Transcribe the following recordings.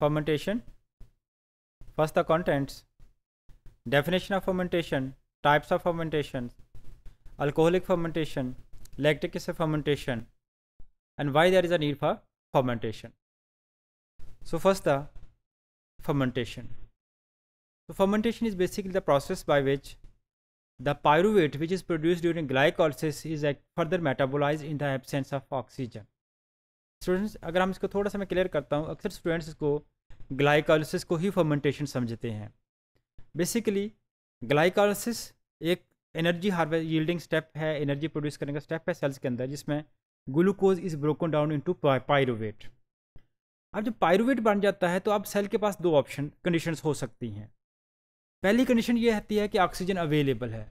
fermentation. First the contents, definition of fermentation, types of fermentation, alcoholic fermentation, lactic acid fermentation and why there is a need for fermentation. So first the fermentation. So fermentation is basically the process by which the pyruvate which is produced during glycolysis is further metabolized in the absence of oxygen. Students अगर हम इसको थोड़ा सा मैं clear करता हूँ अक्सर students इसको ग्लाइकोलिसिस को ही फर्मेंटेशन समझते हैं बेसिकली ग्लाइकोलिसिस एक एनर्जी हार्वेस्ट यील्डिंग स्टेप है एनर्जी प्रोड्यूस करने का स्टेप है सेल्स के अंदर जिसमें glucose is broken down into pyruvate अब जब पायरोवेट बन जाता है तो अब सेल के पास दो ऑप्शन कंडीशन हो सकती हैं पहली कंडीशन ये रहती है कि ऑक्सीजन अवेलेबल है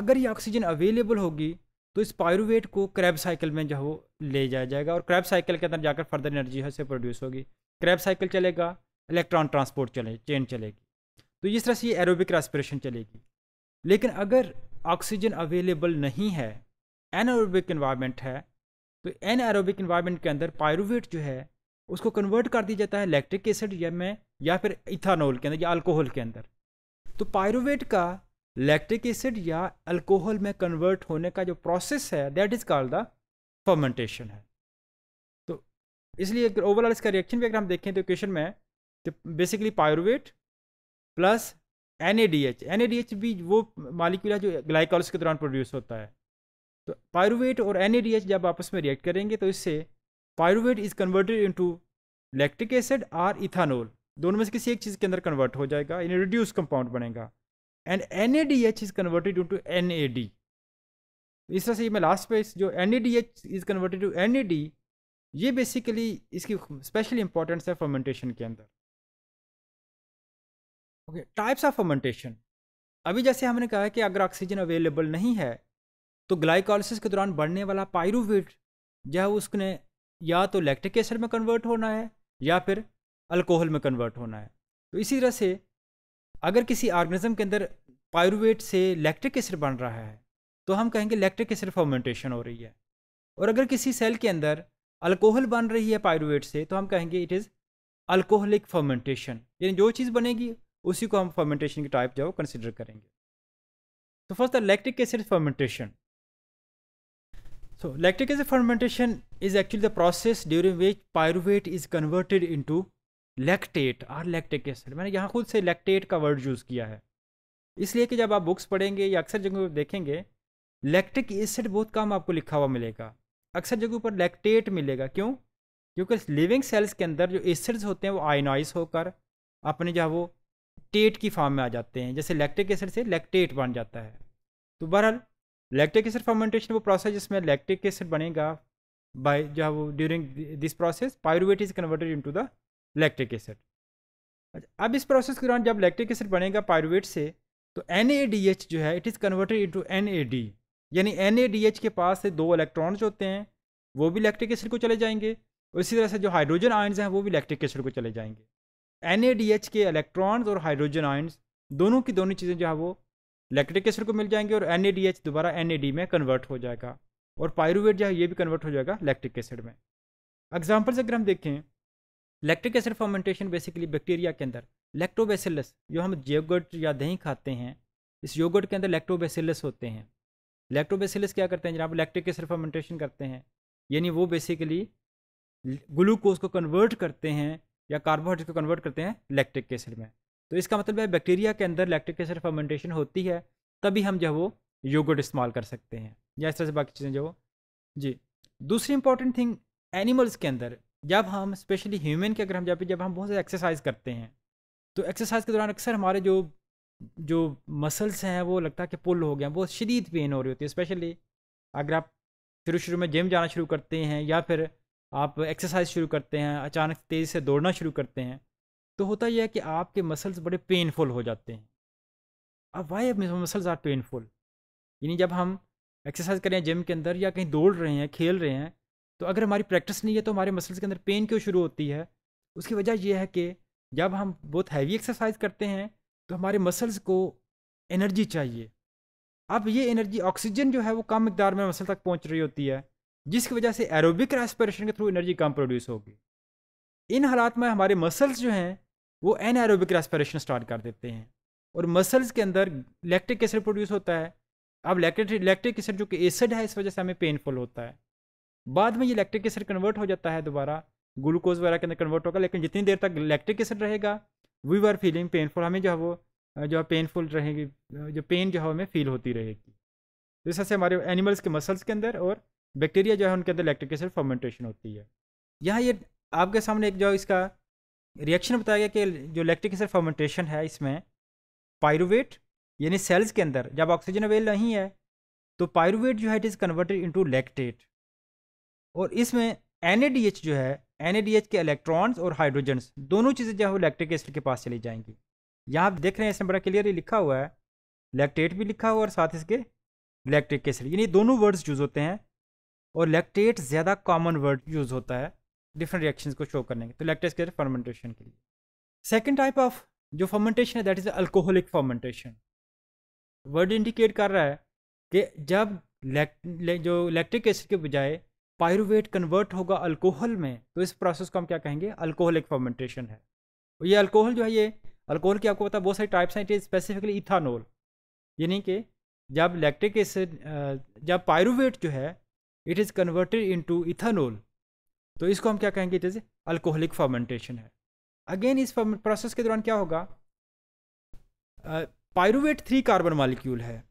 अगर ये ऑक्सीजन अवेलेबल होगी तो इस पायरुवेट को क्रैब साइकिल में जो ले जाया जाएगा और क्रैब साइकिल के अंदर जाकर फर्दर एनर्जी है से प्रोड्यूस होगी क्रैब साइकिल चलेगा इलेक्ट्रॉन ट्रांसपोर्ट चले चेन चलेगी तो इस तरह से ये एरोबिक रेस्पिरेशन चलेगी लेकिन अगर ऑक्सीजन अवेलेबल नहीं है एनएरोबिक इन्वायरमेंट है तो एन एरोबिक इन्वायरमेंट के अंदर पायरुवेट जो है उसको कन्वर्ट कर दिया जाता है इलेक्ट्रिक एसिड या में या फिर इथानोल के अंदर या अल्कोहल के अंदर तो पायरुवेट का लैक्टिक एसिड या अल्कोहल में कन्वर्ट होने का जो प्रोसेस है that is called the fermentation है तो इसलिए ओवरऑल इसका रिएक्शन भी अगर हम देखें तो क्वेश्चन में तो basically pyruvate plus N A D H N A D H भी वो मालिक्यूल है जो ग्लाइकॉलिस के दौरान प्रोड्यूस होता है तो पायरुवेट और एन ए डी एच जब आपस में रिएक्ट करेंगे तो इससे pyruvate is converted into lactic acid और इथानोल दोनों में से किसी एक चीज़ के अंदर कन्वर्ट हो जाएगा यानी रिड्यूस कंपाउंड बनेगा and N A D H is converted to N A D इस तरह से मैं लास्ट पे जो N E D H is converted to N A D ये बेसिकली इसकी स्पेशली इंपॉर्टेंस है फर्मेंटेशन के अंदर ओके टाइप्स ऑफ फर्मेंटेशन अभी जैसे हमने कहा है कि अगर ऑक्सीजन अवेलेबल नहीं है तो ग्लाइकोलिसिस के दौरान बढ़ने वाला पायरूविट जो है उसने या तो लैक्टिक एसिड में कन्वर्ट होना है या फिर अल्कोहल में कन्वर्ट होना है तो इसी तरह से अगर किसी ऑर्गेनिज्म के अंदर पायरुवेट से लैक्टिक एसिड बन रहा है तो हम कहेंगे लैक्टिक एसिड फर्मेंटेशन हो रही है और अगर किसी सेल के अंदर अल्कोहल बन रही है पायरुवेट से तो हम कहेंगे इट इज़ अल्कोहलिक फर्मेंटेशन यानी जो चीज़ बनेगी उसी को हम फर्मेंटेशन की टाइप जो कंसिडर करेंगे तो first the lactic acid fermentation so lactic acid fermentation is actually the process during which pyruvate is converted into lactate or lactic acid मैंने यहाँ खुद से लैक्टेट का वर्ड यूज़ किया है इसलिए कि जब आप बुक्स पढ़ेंगे या अक्सर जगह देखेंगे लैक्टिक एसिड बहुत कम आपको लिखा हुआ मिलेगा अक्सर जगह पर लैक्टेट मिलेगा क्यों क्योंकि लिविंग सेल्स के अंदर जो एसिड्स होते हैं वो आयनाइज होकर अपने जो है वो टेट की फॉर्म में आ जाते हैं जैसे लैक्टिक एसिड से लैक्टेट बन जाता है तो बहरहाल लैक्टिक एसिड फर्मेंटेशन वो प्रोसेस जिसमें लैक्टिक एसिड बनेगा बाय जो है वो during this process pyruvate is converted into the lactic acid अच्छा अब इस प्रोसेस के दौरान जब लैक्टिक एसिड बनेगा पायरुवेट से तो एन जो है it is converted into N यानी एन के पास से दो इलेक्ट्रॉन्स होते हैं वो भी लैक्टिक एसिड को चले जाएंगे और इसी तरह से जो हाइड्रोजन आयन्स हैं वो भी लैक्टिक एसिड को चले जाएंगे एन के इलेक्ट्रॉन्स और हाइड्रोजन आयन्स दोनों की दोनों चीज़ें जो है वो लैक्टिक एसिड को मिल जाएंगे और एन दोबारा एन में कन्वर्ट हो जाएगा और पायरुवेट जो है ये भी कन्वर्ट हो जाएगा लैक्टिक एसिड में एग्जाम्पल्स अगर हम देखें lactic acid fermentation basically bacteria के अंदर लैक्टोबेसिलस जो हम योगर्ट या दही खाते हैं इस योगर्ट के अंदर लैक्टोबेसिलस होते हैं लैक्टोबेसिलस क्या करते हैं जनाब लैक्टिक एसिड फर्मेंटेशन करते हैं यानी वो बेसिकली ग्लूकोज को कन्वर्ट करते हैं या कार्बोहाइड्रेट को कन्वर्ट करते हैं लैक्टिक एसिड में तो इसका मतलब है बैक्टीरिया के अंदर लैक्टिक एसिड फर्मेंटेशन होती है तभी हम जो वो योगर्ट इस्तेमाल कर सकते हैं या इस तरह से बाकी चीज़ें जो जी दूसरी इंपॉर्टेंट थिंग एनिमल्स के अंदर जब हम स्पेशली ह्यूमन के अगर हम जब जब हम बहुत ज़्यादा एक्सरसाइज करते हैं तो एक्सरसाइज के दौरान अक्सर हमारे जो जो मसल्स हैं वो लगता है कि पुल हो गया बहुत शदीद पेन हो रही होती है स्पेशली अगर आप शुरू शुरू में जिम जाना शुरू करते हैं या फिर आप एक्सरसाइज शुरू करते हैं अचानक तेज़ी से दौड़ना शुरू करते हैं तो होता यह है कि आपके मसल्स बड़े पेनफुल हो जाते हैं अब वाई मसल्स आर पेनफुल यानी जब हम एक्सरसाइज करें जिम के अंदर या कहीं दौड़ रहे हैं खेल रहे हैं तो अगर हमारी प्रैक्टिस नहीं है तो हमारे मसल्स के अंदर पेन क्यों शुरू होती है उसकी वजह यह है कि जब हम बहुत हैवी एक्सरसाइज करते हैं तो हमारे मसल्स को एनर्जी चाहिए अब ये एनर्जी ऑक्सीजन जो है वो कम मकदार में मसल तक पहुंच रही होती है जिसकी वजह से एरोबिक रेस्पिरेशन के थ्रू एनर्जी कम प्रोड्यूस होगी इन हालात में हमारे मसल्स जो हैं वो एन एरोबिक रेस्पिरेशन स्टार्ट कर देते हैं और मसल्स के अंदर लैक्टिक एसिड प्रोड्यूस होता है अब लैक्टिक लैक्टिक एसिड जो कि एसिड है इस वजह से हमें पेनफुल होता है बाद में ये लैक्टिक एसिड कन्वर्ट हो जाता है दोबारा ग्लूकोज वगैरह के अंदर कन्वर्ट होगा लेकिन जितनी देर तक लैक्टिक एसिड रहेगा वी आर फीलिंग पेनफुल हमें जो है वो जो है पेनफुल रहेगी जो पेन जो है हमें फील होती रहेगी तो इस तरह से हमारे एनिमल्स के मसल्स के अंदर और बैक्टीरिया जो है उनके अंदर लैक्टिक एसिड फर्मेंटेशन होती है यहाँ ये आपके सामने एक जो इसका रिएक्शन बताया गया कि जो लैक्टिक एसिड फर्मेंटेशन है इसमें पायरुवेट यानी सेल्स के अंदर जब ऑक्सीजन अवेल नहीं है तो पायरुवेट जो है it is converted into lactate और इसमें एन जो है एन के इलेक्ट्रॉन्स और हाइड्रोजन्स दोनों चीज़ें जो है इलेक्ट्रिक एसिड के पास चली जाएंगी यहाँ आप देख रहे हैं इसमें बड़ा क्लियरली लिखा हुआ है लैक्टेट भी लिखा हुआ और साथ इसके इलेक्ट्रिक एसिड यानी दोनों वर्ड्स यूज़ होते हैं और लैक्टेट ज़्यादा कॉमन वर्ड यूज़ होता है डिफरेंट रिएक्शंस को शो करने के तो लैक्टेट के फर्मेंटेशन के लिए सेकेंड टाइप ऑफ जो फर्मेंटेशन है that is alcoholic fermentation word indicate कर रहा है कि जब लेक, ले, जो इलेक्ट्रिक एसिड के बजाय पायरुवेट कन्वर्ट होगा अल्कोहल में तो इस प्रोसेस को हम क्या कहेंगे अल्कोहलिक फर्मेंटेशन है और ये अल्कोहल जो है ये अल्कोहल की आपको पता है बहुत सारी टाइप्स हैं इट इज स्पेसिफिकली इथानोल यानी कि जब लैक्टिक एसिड जब पायरुवेट जो है it is converted into ethanol तो इसको हम क्या कहेंगे इट इज़ अल्कोहलिक फर्मेंटेशन है अगेन इस प्रोसेस के दौरान क्या होगा पायरुवेट थ्री कार्बन मालिक्यूल है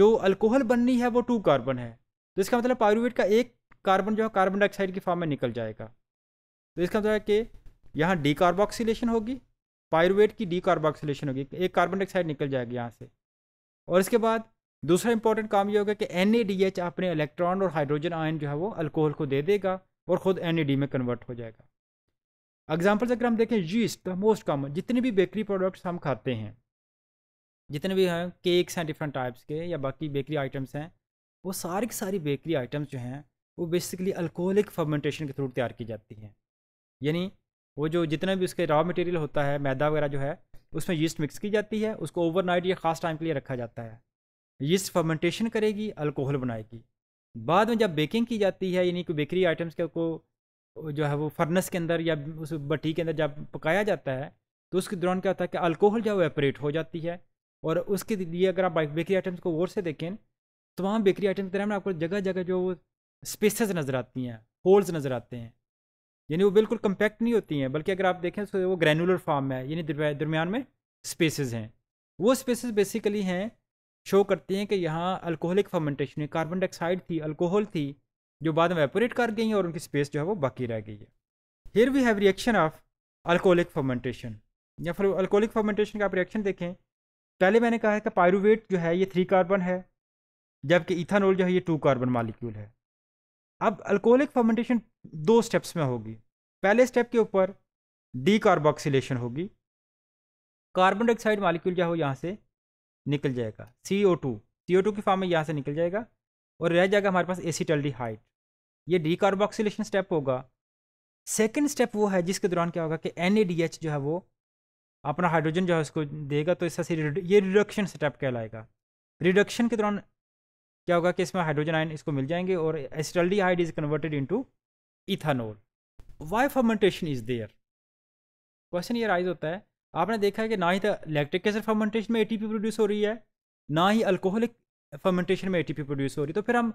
जो अल्कोहल बननी है वो टू कार्बन है तो इसका मतलब पायरुवेट का एक कार्बन जो है कार्बन डाइऑक्साइड की फॉर्म में निकल जाएगा तो इसका मतलब है कि यहाँ डीकार्बोक्सीलेशन होगी पायरुवेट की डीकार्बोक्सीलेशन होगी एक कार्बन डाइऑक्साइड निकल जाएगी यहाँ से और इसके बाद दूसरा इंपॉर्टेंट काम ये होगा कि एन अपने इलेक्ट्रॉन और हाइड्रोजन आयन जो है वो अल्कोहल को दे देगा और ख़ुद एन में कन्वर्ट हो जाएगा एग्जाम्पल्स अगर हम देखें यीस्ट द मोस्ट कॉमन जितने भी बेकरी प्रोडक्ट्स हम खाते हैं जितने भी हैं केक्स हैं डिफरेंट टाइप्स के या बाकी बेकरी आइटम्स हैं वो सारी की सारी बेकरी आइटम्स जो हैं वो बेसिकली अल्कोहलिक फर्मेंटेशन के थ्रू तैयार की जाती है यानी वो जो जितना भी उसके रॉ मटेरियल होता है मैदा वगैरह जो है उसमें यीस्ट मिक्स की जाती है उसको ओवरनाइट या ख़ास टाइम के लिए रखा जाता है यीस्ट फर्मेंटेशन करेगी अल्कोहल बनाएगी बाद में जब बेकिंग की जाती है यानी कि बेकरी आइटम्स के को जो है वो फर्नेस के अंदर या उस बटी के अंदर जब पकाया जाता है तो उसके दौरान क्या होता है कि अल्कोहल जो वेपरेट हो जाती है और उसके लिए अगर आप बेकरी आइटम्स को गौर से देखें तमाम बेकरी आइटम्स के तरह आपको जगह जगह जो स्पेसेस नज़र आती हैं होल्स नज़र आते हैं यानी वो बिल्कुल कम्पैक्ट नहीं होती हैं बल्कि अगर आप देखें तो वो ग्रैनुलर फॉर्म में है यानी दरमियान में स्पेसेस हैं वो स्पेसेस बेसिकली हैं शो करती हैं कि यहाँ अल्कोहलिक फर्मेंटेशन कार्बन डाइऑक्साइड थी अल्कोहल थी जो बाद में वेपोरेट कर गई हैं और उनकी स्पेस जो है वो बाकी रह गई है here we have reaction of alcoholic fermentation या फिर अल्कोहलिक फर्मेंटेशन का आप रिएक्शन देखें पहले मैंने कहा है कि पायरुवेट जो है ये थ्री कार्बन है जबकि इथानोल जो है ये टू कार्बन मालिक्यूल है अब अल्कोहलिक फर्मेंटेशन दो स्टेप्स में होगी पहले स्टेप के ऊपर डी कार्बोक्सीलेशन होगी कार्बन डाइऑक्साइड मालिक्यूल जो हो यहाँ से निकल जाएगा C O two C O two की फॉर्म में यहाँ से निकल जाएगा और रह जाएगा हमारे पास एसीटल डी हाइट ये डी कार्बोक्सीलेशन स्टेप होगा सेकेंड स्टेप वो है जिसके दौरान क्या होगा कि एन ए डी एच जो है वो अपना हाइड्रोजन जो है उसको देगा तो इससे ये रिडक्शन स्टेप कहलाएगा रिडक्शन के दौरान क्या होगा कि इसमें हाइड्रोजन आयन इसको मिल जाएंगे और acetaldehyde is converted into ethanol why fermentation is there question ये राइज होता है आपने देखा है कि ना ही तो इलेक्ट्रिक एसिड फर्मेंटेशन में ए प्रोड्यूस हो रही है ना ही अल्कोहलिक फर्मेंटेशन में ए प्रोड्यूस हो रही है तो फिर हम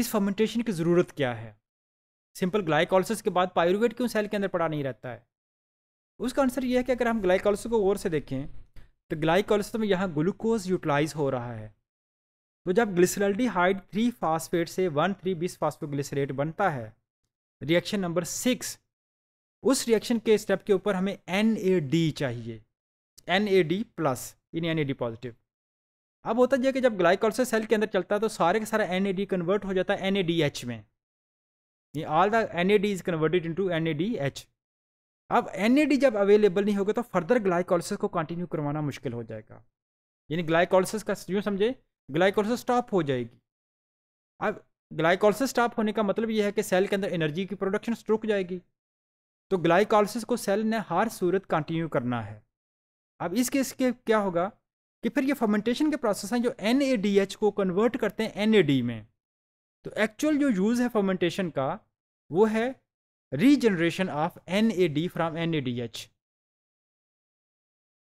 इस फर्मेंटेशन की ज़रूरत क्या है सिंपल ग्लाइकोलिसिस के बाद पायरुवेट क्यों सेल के अंदर पड़ा नहीं रहता है उसका आंसर यह है कि अगर हम ग्लाइकोलिसिस को गौर से देखें तो ग्लाइकोलिसिस में यहाँ ग्लूकोज यूटिलाइज हो रहा है तो जब हाइड थ्री फास्फेट से वन थ्री बीस फास्फोग्लिसरेट बनता है रिएक्शन नंबर सिक्स उस रिएक्शन के स्टेप के ऊपर हमें एन चाहिए एन ए डी प्लस इन एन ए डी पॉजिटिव अब होता है कि जब ग्लाइकोलिसिस सेल के अंदर चलता है तो सारे का सारा एन ए डी कन्वर्ट हो जाता है एन ए में ये all the N A D is converted into N A D H अब एन ए डी जब अवेलेबल नहीं होगा तो फर्दर ग्लाइकोलिसिस को कंटिन्यू करवाना मुश्किल हो जाएगा यानी ग्लाइकोलिसिस का यूँ समझे ग्लाइकोलिस स्टॉप हो जाएगी अब ग्लाइकोलिस स्टॉप होने का मतलब यह है कि सेल के अंदर एनर्जी की प्रोडक्शन रुक जाएगी तो ग्लाइकोलिस को सेल ने हर सूरत कंटिन्यू करना है अब इस केस के क्या होगा कि फिर ये फर्मेंटेशन के प्रोसेस हैं जो एन को कन्वर्ट करते हैं एन में तो एक्चुअल जो यूज़ है फर्मेंटेशन का वो है regeneration of N A D from N A D H